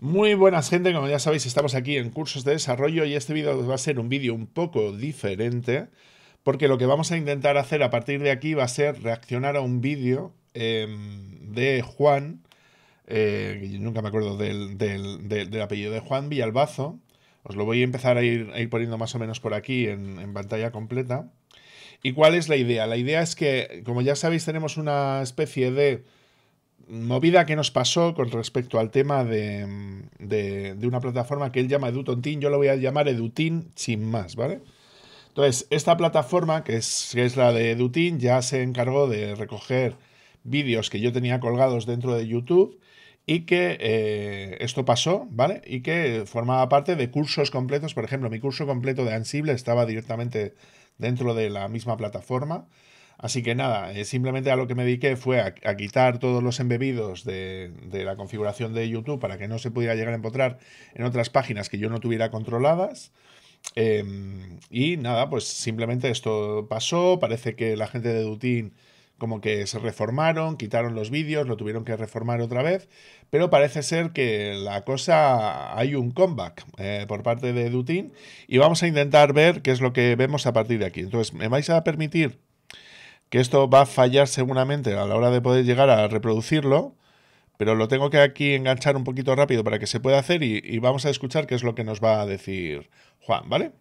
Muy buenas gente, como ya sabéis estamos aquí en cursos de desarrollo y este vídeo va a ser un vídeo un poco diferente porque lo que vamos a intentar hacer a partir de aquí va a ser reaccionar a un vídeo em, de Juan, eh, nunca me acuerdo del, apellido de Juan Villalbazo, os lo voy a empezar a ir, poniendo más o menos por aquí en pantalla completa. ¿Y cuál es la idea? La idea es que, como ya sabéis, tenemos una especie de movida que nos pasó con respecto al tema de, una plataforma que él llama EduTontin, yo lo voy a llamar EduTin sin más, ¿vale? Entonces, esta plataforma, que es, la de EduTin, ya se encargó de recoger vídeos que yo tenía colgados dentro de YouTube y que eh, esto pasó, ¿vale? Y que formaba parte de cursos completos, por ejemplo, mi curso completo de Ansible estaba directamente dentro de la misma plataforma Así que nada, eh, simplemente a lo que me dediqué fue a, quitar todos los embebidos de, la configuración de YouTube para que no se pudiera llegar a encontrar en otras páginas que yo no tuviera controladas. Em, y nada, pues simplemente esto pasó. Parece que la gente de Dutin como que se reformaron, quitaron los vídeos, lo tuvieron que reformar otra vez, pero parece ser que la cosa hay un comeback eh, por parte de Dutin y vamos a intentar ver qué es lo que vemos a partir de aquí. Entonces, ¿me vais a permitir que esto va a fallar seguramente a la hora de poder llegar a reproducirlo, pero lo tengo que aquí enganchar un poquito rápido para que se pueda hacer y, y vamos a escuchar qué es lo que nos va a decir Juan, ¿vale?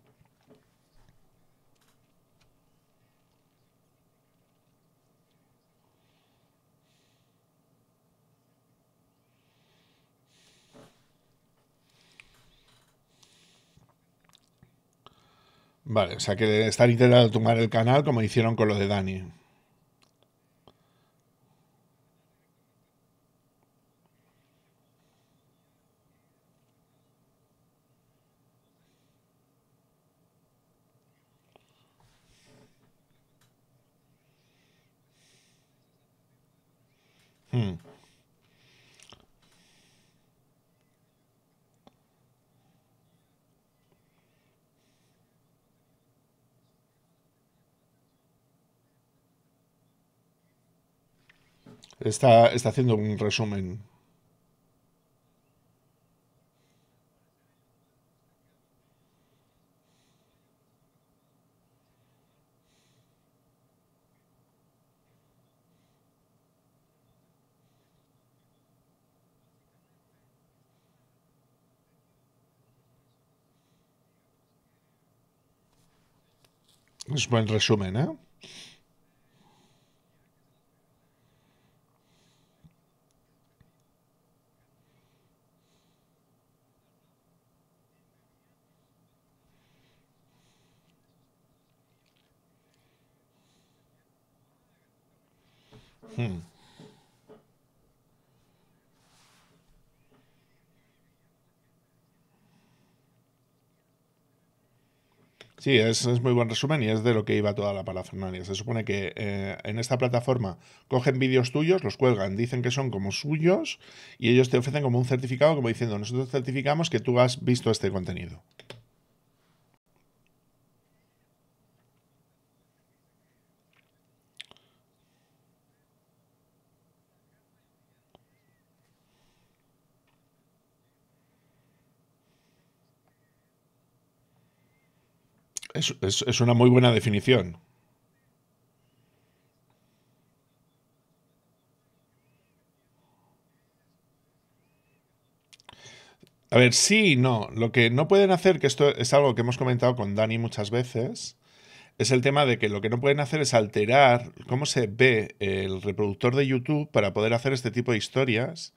Vale, o sea que están intentando tomar el canal como hicieron con lo de Dani. Está, está haciendo un resumen. Es buen resumen, ¿eh? Hmm. Sí, es, muy buen resumen y es de lo que iba toda la parafernalia. Se supone que eh, en esta plataforma cogen vídeos tuyos, los cuelgan, dicen que son como suyos y ellos te ofrecen como un certificado, como diciendo, nosotros certificamos que tú has visto este contenido. Es, una muy buena definición. A ver, sí y no. Lo que no pueden hacer, que esto es algo que hemos comentado con Dani muchas veces, es el tema de que lo que no pueden hacer es alterar cómo se ve el reproductor de YouTube para poder hacer este tipo de historias.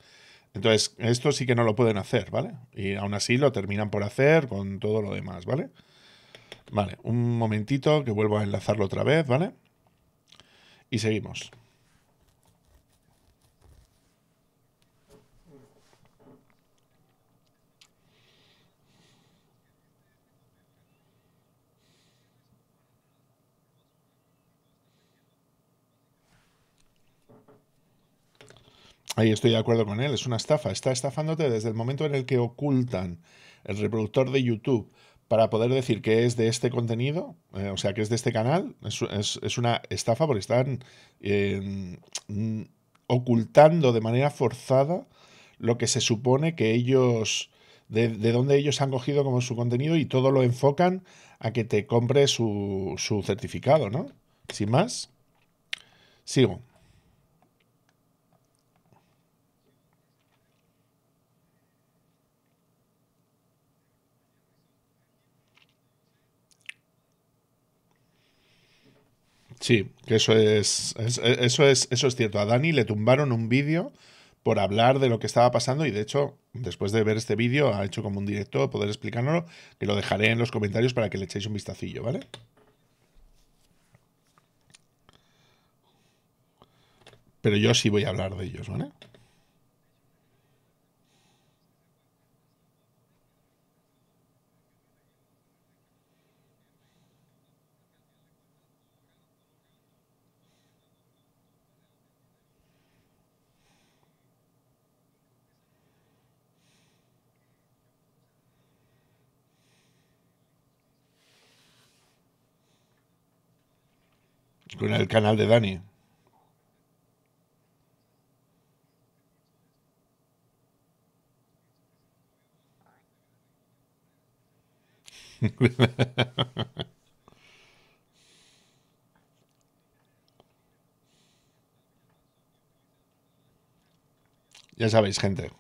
Entonces, esto sí que no lo pueden hacer, ¿vale? Y aún así lo terminan por hacer con todo lo demás, ¿vale? Vale, un momentito que vuelvo a enlazarlo otra vez, ¿vale? Y seguimos. Ahí estoy de acuerdo con él, es una estafa. Está estafándote desde el momento en el que ocultan el reproductor de YouTube para poder decir que es de este contenido, eh, o sea, que es de este canal, es, una estafa porque están eh, mm, ocultando de manera forzada lo que se supone que ellos, de, donde dónde ellos han cogido como su contenido y todo lo enfocan a que te compre su certificado, ¿no? Sin más, sigo. Sí, que eso es, e, eso es, eso es cierto. A Dani le tumbaron un vídeo por hablar de lo que estaba pasando y de hecho, después de ver este vídeo, ha hecho como un directo, poder explicárnoslo, que lo dejaré en los comentarios para que le echéis un vistacillo, ¿vale? Pero yo sí voy a hablar de ellos, ¿vale? Con el canal de Dani. ya sabéis, gente.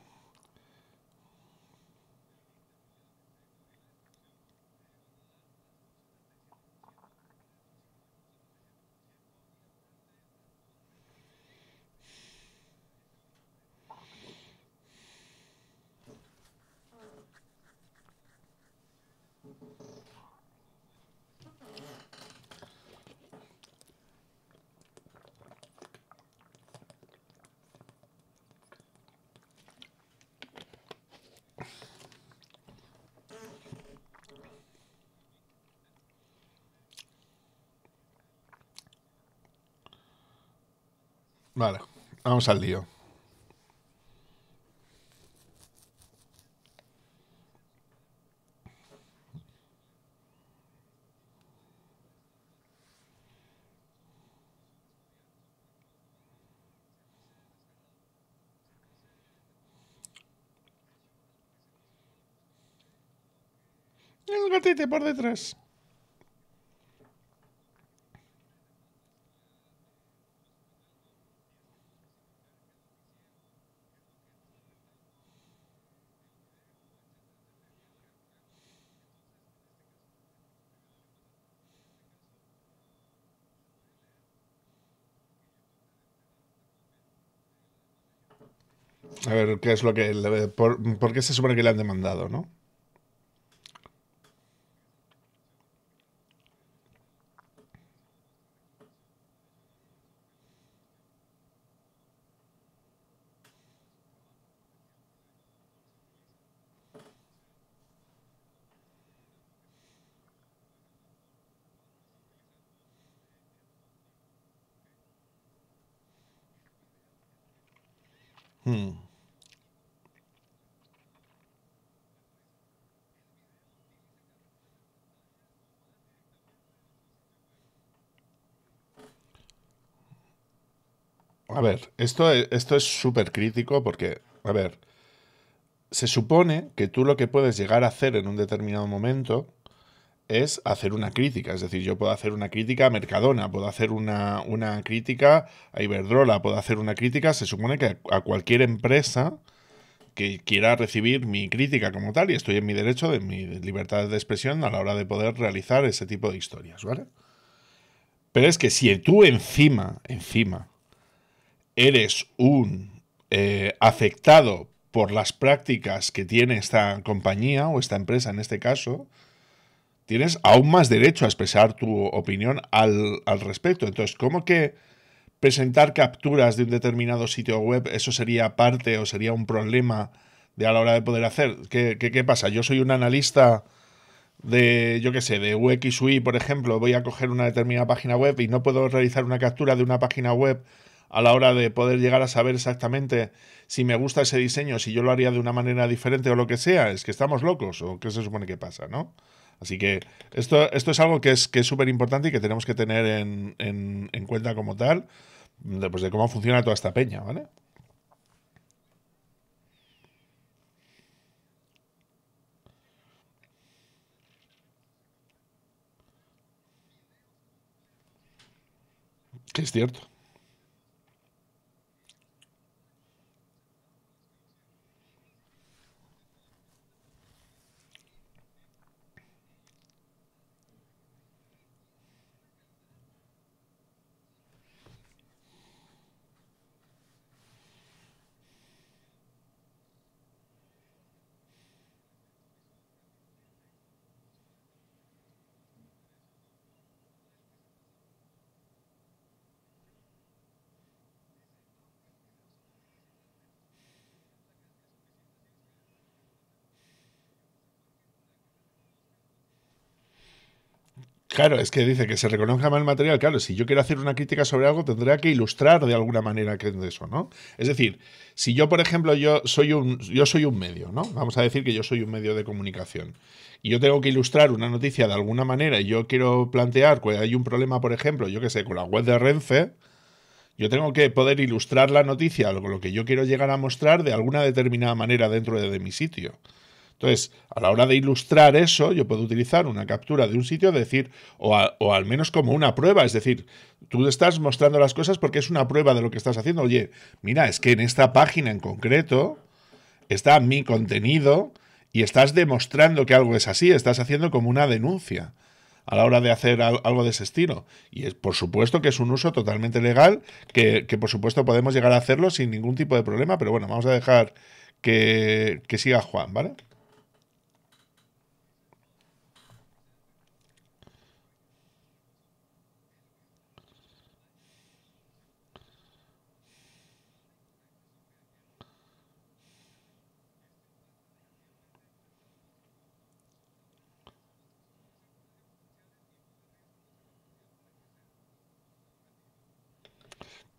Vale, vamos al lío. El gatito por detrás. A ver, ¿qué es lo que. por, qué se supone que le han demandado, no? Hmm. A ver, esto, esto es súper crítico porque, a ver, se supone que tú lo que puedes llegar a hacer en un determinado momento es hacer una crítica. Es decir, yo puedo hacer una crítica a Mercadona, puedo hacer una, crítica a Iberdrola, puedo hacer una crítica, se supone que a cualquier empresa que quiera recibir mi crítica como tal y estoy en mi derecho de mi libertad de expresión a la hora de poder realizar ese tipo de historias, ¿vale? Pero es que si tú encima, encima, eres un eh, afectado por las prácticas que tiene esta compañía o esta empresa en este caso, tienes aún más derecho a expresar tu opinión al, respecto. Entonces, ¿cómo que presentar capturas de un determinado sitio web, eso sería parte o sería un problema de a la hora de poder hacer? ¿Qué, pasa? Yo soy un analista de, yo qué sé, de UX UI, por ejemplo, voy a coger una determinada página web y no puedo realizar una captura de una página web a la hora de poder llegar a saber exactamente si me gusta ese diseño, si yo lo haría de una manera diferente o lo que sea, es que estamos locos o qué se supone que pasa, ¿no? Así que esto, esto es algo que es súper importante y que tenemos que tener en, en, cuenta como tal, de, pues de cómo funciona toda esta peña, ¿vale? es cierto. Claro, es que dice que se reconozca mal el material. Claro, si yo quiero hacer una crítica sobre algo, tendría que ilustrar de alguna manera que es eso, ¿no? Es decir, si yo, por ejemplo, yo soy un, yo soy un medio, ¿no? Vamos a decir que yo soy un medio de comunicación. Y yo tengo que ilustrar una noticia de alguna manera y yo quiero plantear que hay un problema, por ejemplo, yo qué sé, con la web de Renfe, yo tengo que poder ilustrar la noticia, lo, lo que yo quiero llegar a mostrar de alguna determinada manera dentro de mi sitio. Entonces, a la hora de ilustrar eso, yo puedo utilizar una captura de un sitio, decir, o, al menos como una prueba, es decir, tú estás mostrando las cosas porque es una prueba de lo que estás haciendo. Oye, mira, es que en esta página en concreto está mi contenido y estás demostrando que algo es así, estás haciendo como una denuncia a la hora de hacer algo de ese estilo. Y es, por supuesto que es un uso totalmente legal, que, por supuesto podemos llegar a hacerlo sin ningún tipo de problema, pero bueno, vamos a dejar que siga Juan, ¿vale?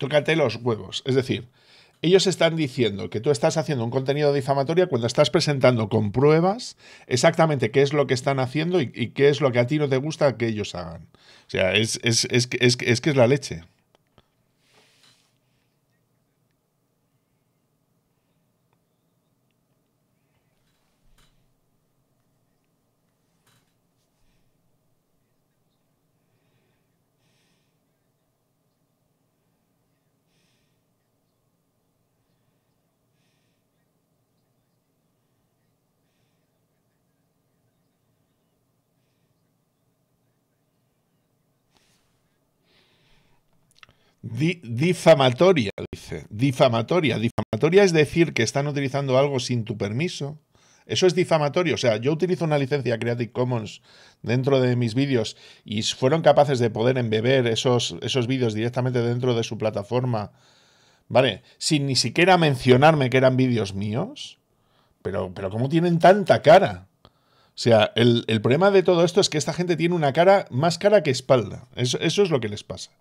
tócate los huevos. Es decir, ellos están diciendo que tú estás haciendo un contenido difamatorio cuando estás presentando con pruebas exactamente qué es lo que están haciendo y, qué es lo que a ti no te gusta que ellos hagan. O sea, es, es, es que es la leche. difamatoria, dice. Difamatoria. Difamatoria es decir que están utilizando algo sin tu permiso. Eso es difamatorio. O sea, yo utilizo una licencia Creative Commons dentro de mis vídeos y fueron capaces de poder embeber esos, esos vídeos directamente dentro de su plataforma. ¿Vale? Sin ni siquiera mencionarme que eran vídeos míos. Pero, pero ¿cómo tienen tanta cara? O sea, el, problema de todo esto es que esta gente tiene una cara más cara que espalda. eso es lo que les pasa.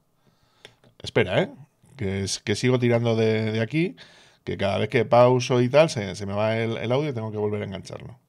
Espera, ¿eh? Que, es, que sigo tirando de, aquí, que cada vez que pauso y tal se, me va el, el audio y tengo que volver a engancharlo.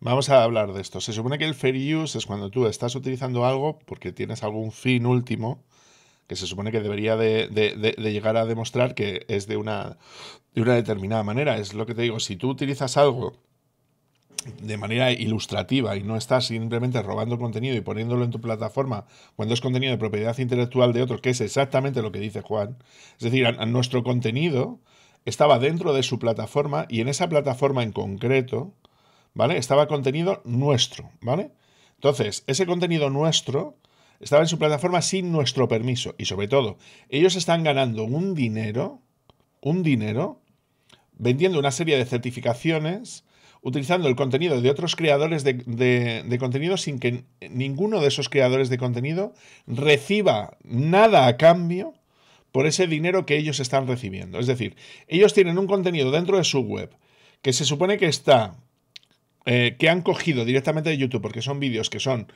Vamos a hablar de esto. Se supone que el fair use es cuando tú estás utilizando algo porque tienes algún fin último que se supone que debería de, llegar a demostrar que es una, de una, determinada manera. Es lo que te digo, si tú utilizas algo de manera ilustrativa y no estás simplemente robando contenido y poniéndolo en tu plataforma cuando es contenido de propiedad intelectual de otro, que es exactamente lo que dice Juan. Es decir, nuestro contenido estaba dentro de su plataforma y en esa plataforma en concreto ¿vale? Estaba contenido nuestro, ¿vale? Entonces, ese contenido nuestro estaba en su plataforma sin nuestro permiso. Y sobre todo, ellos están ganando un dinero, un dinero, vendiendo una serie de certificaciones, utilizando el contenido de otros creadores de, de, contenido sin que ninguno de esos creadores de contenido reciba nada a cambio por ese dinero que ellos están recibiendo. Es decir, ellos tienen un contenido dentro de su web que se supone que está eh, que han cogido directamente de YouTube, porque son vídeos que son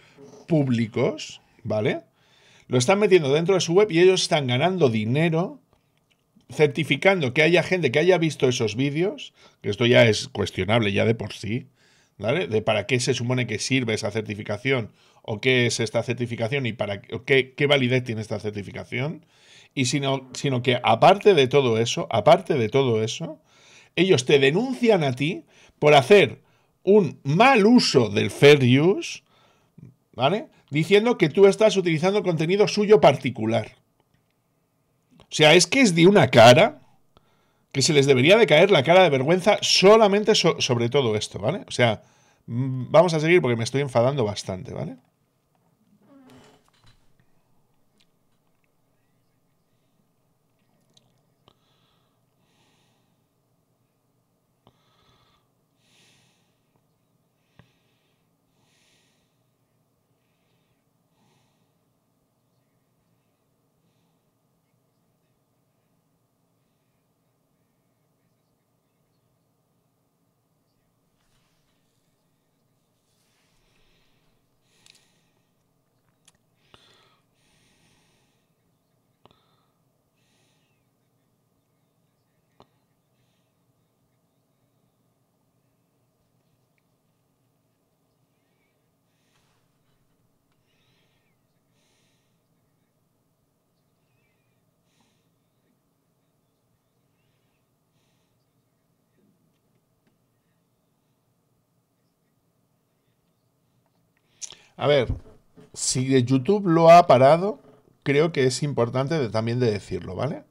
públicos, ¿vale? Lo están metiendo dentro de su web y ellos están ganando dinero certificando que haya gente que haya visto esos vídeos, que esto ya es cuestionable ya de por sí, ¿vale? De para qué se supone que sirve esa certificación o qué es esta certificación y para qué, validez tiene esta certificación. Y sino, sino que aparte de todo eso, aparte de todo eso, ellos te denuncian a ti por hacer un mal uso del fair use, ¿vale? Diciendo que tú estás utilizando contenido suyo particular. O sea, es que es de una cara que se les debería de caer la cara de vergüenza solamente sobre todo esto, ¿vale? O sea, mm, vamos a seguir porque me estoy enfadando bastante, ¿vale? A ver, si YouTube lo ha parado, creo que es importante también de decirlo, ¿vale?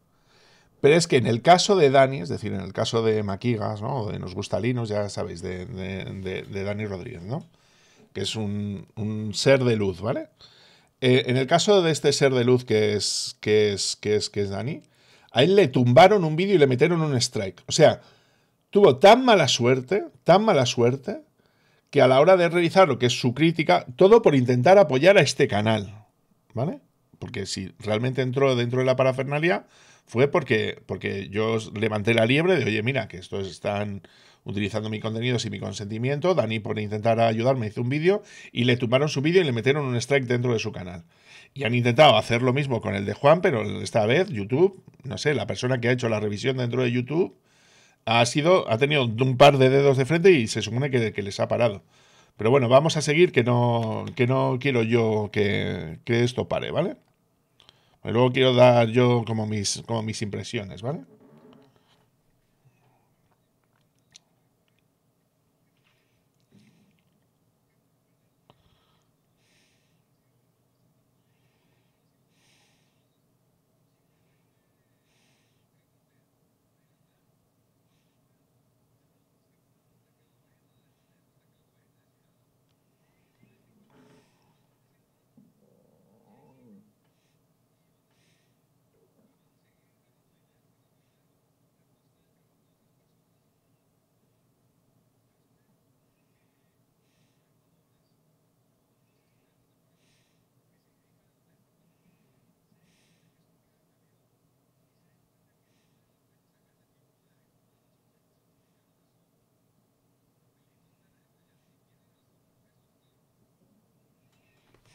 Pero es que en el caso de Dani, es decir, en el caso de Maquigas, ¿no? O de los Gustalinos, ya sabéis, de, Dani Rodríguez, ¿no? Que es un, ser de luz, ¿vale? Eh, en el caso de este ser de luz que es, que es, que es, que es Dani, a él le tumbaron un vídeo y le metieron un strike. O sea, tuvo tan mala suerte, tan mala suerte, que a la hora de realizar lo que es su crítica, todo por intentar apoyar a este canal, ¿vale? Porque si realmente entró dentro de la parafernalia, fue porque, porque yo levanté la liebre de, oye, mira, que estos están utilizando mi contenido sin mi consentimiento, Dani por intentar ayudarme hizo un vídeo y le tumbaron su vídeo y le metieron un strike dentro de su canal. Y han intentado hacer lo mismo con el de Juan, pero esta vez YouTube, no sé, la persona que ha hecho la revisión dentro de YouTube, ha sido, ha tenido un par de dedos de frente y se supone que, les ha parado. Pero bueno, vamos a seguir, que no, que no quiero yo que, que esto pare, ¿vale? Luego quiero dar yo como mis, como mis impresiones, ¿vale?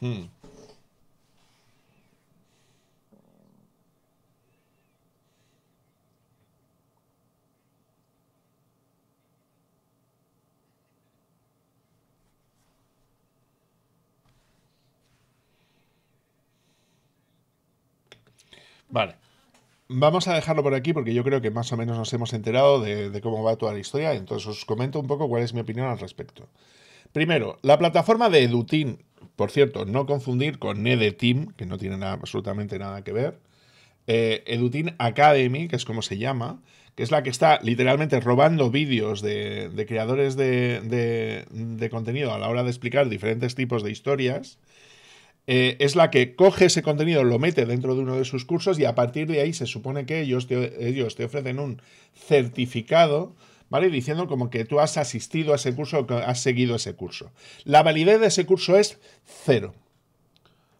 Hmm. Vale. Vamos a dejarlo por aquí porque yo creo que más o menos nos hemos enterado de, cómo va toda la historia. Entonces os comento un poco cuál es mi opinión al respecto. Primero, la plataforma de Edutin por cierto, no confundir con Nedetim, que no tiene absolutamente nada que ver. Eh, Edutin Academy, que es como se llama, que es la que está literalmente robando vídeos de, creadores de, contenido a la hora de explicar diferentes tipos de historias, eh, es la que coge ese contenido, lo mete dentro de uno de sus cursos y a partir de ahí se supone que ellos ellos te ofrecen un certificado ¿vale? Diciendo como que tú has asistido a ese curso, que has seguido ese curso. La validez de ese curso es cero,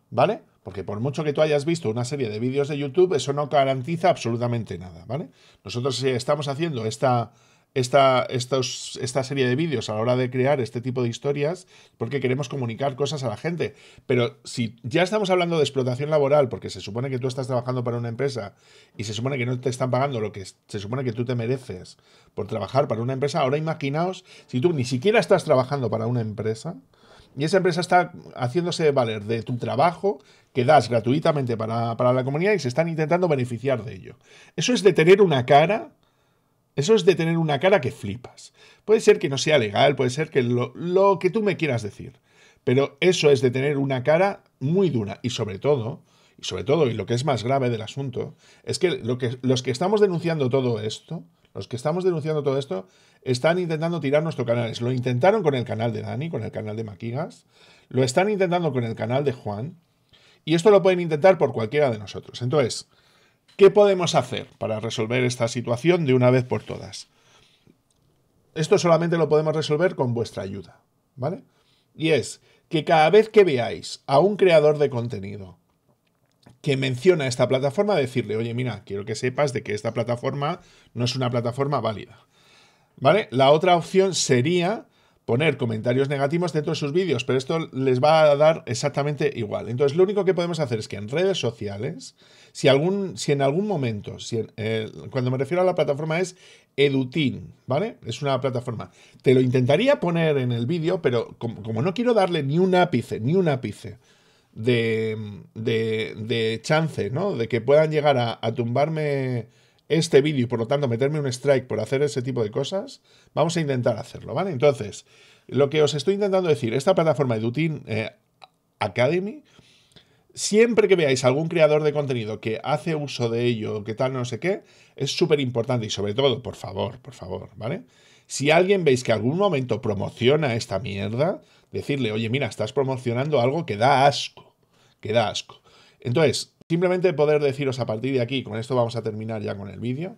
¿vale? Porque por mucho que tú hayas visto una serie de vídeos de YouTube, eso no garantiza absolutamente nada, ¿vale? Nosotros eh, estamos haciendo esta, esta, esta serie de vídeos a la hora de crear este tipo de historias, porque queremos comunicar cosas a la gente. Pero si ya estamos hablando de explotación laboral, porque se supone que tú estás trabajando para una empresa y se supone que no te están pagando lo que se supone que tú te mereces por trabajar para una empresa, ahora imaginaos si tú ni siquiera estás trabajando para una empresa, y esa empresa está haciéndose valer de tu trabajo que das gratuitamente para, para, la comunidad y se están intentando beneficiar de ello. Eso es de tener una cara eso es de tener una cara que flipas. Puede ser que no sea legal, puede ser que lo, que tú me quieras decir. Pero eso es de tener una cara muy dura. Y sobre todo, y sobre todo, y lo que es más grave del asunto, es que, que, los que estamos denunciando todo esto, los que estamos denunciando todo esto, están intentando tirar nuestro canal. Lo intentaron con el canal de Dani, con el canal de Maquigas, lo están intentando con el canal de Juan, y esto lo pueden intentar por cualquiera de nosotros. Entonces, ¿Qué podemos hacer para resolver esta situación de una vez por todas? Esto solamente lo podemos resolver con vuestra ayuda, ¿vale? Y es que cada vez que veáis a un creador de contenido que menciona esta plataforma, decirle, oye, mira, quiero que sepas de que esta plataforma no es una plataforma válida. ¿Vale? La otra opción sería poner comentarios negativos dentro de sus vídeos, pero esto les va a dar exactamente igual. Entonces, lo único que podemos hacer es que en redes sociales, si, en algún momento, eh, cuando me refiero a la plataforma es Edutin, ¿vale? Es una plataforma. Te lo intentaría poner en el vídeo, pero como, no quiero darle ni un ápice, ni un ápice de, de, de chance, ¿no? De que puedan llegar a tumbarme este vídeo y por lo tanto meterme un strike por hacer ese tipo de cosas, vamos a intentar hacerlo, ¿vale? Entonces, lo que os estoy intentando decir, esta plataforma de Dutin... Eh, Academy, siempre que veáis algún creador de contenido que hace uso de ello, que tal, no sé qué, es súper importante y sobre todo, por favor, por favor, ¿vale? Si alguien veis que algún momento promociona esta mierda, decirle, oye, mira, estás promocionando algo que da asco, que da asco. Entonces, Simplemente poder deciros a partir de aquí, con esto vamos a terminar ya con el vídeo.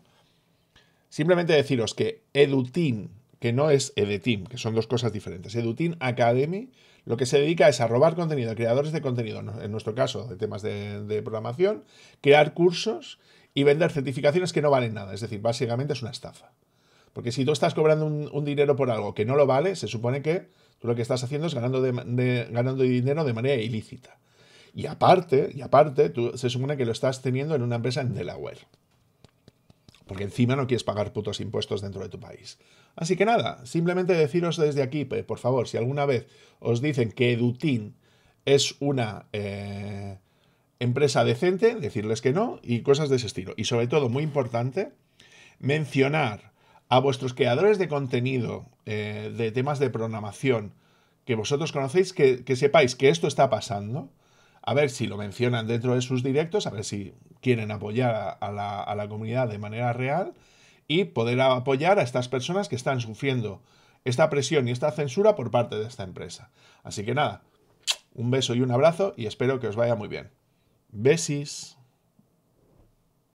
Simplemente deciros que EduTeam, que no es EDETEAM, que son dos cosas diferentes. EduTeam Academy lo que se dedica es a robar contenido a creadores de contenido, en nuestro caso de temas de, programación, crear cursos y vender certificaciones que no valen nada. Es decir, básicamente es una estafa. Porque si tú estás cobrando un, dinero por algo que no lo vale, se supone que tú lo que estás haciendo es ganando, de, ganando dinero de manera ilícita. Y aparte, y aparte, tú se supone que lo estás teniendo en una empresa en Delaware. Porque encima no quieres pagar putos impuestos dentro de tu país. Así que nada, simplemente deciros desde aquí, por favor, si alguna vez os dicen que Edutin es una eh, empresa decente, decirles que no y cosas de ese estilo. Y sobre todo, muy importante, mencionar a vuestros creadores de contenido eh, de temas de programación que vosotros conocéis, que sepáis que esto está pasando a ver si lo mencionan dentro de sus directos, a ver si quieren apoyar a, a la comunidad de manera real y poder apoyar a estas personas que están sufriendo esta presión y esta censura por parte de esta empresa. Así que nada, un beso y un abrazo y espero que os vaya muy bien. Besis.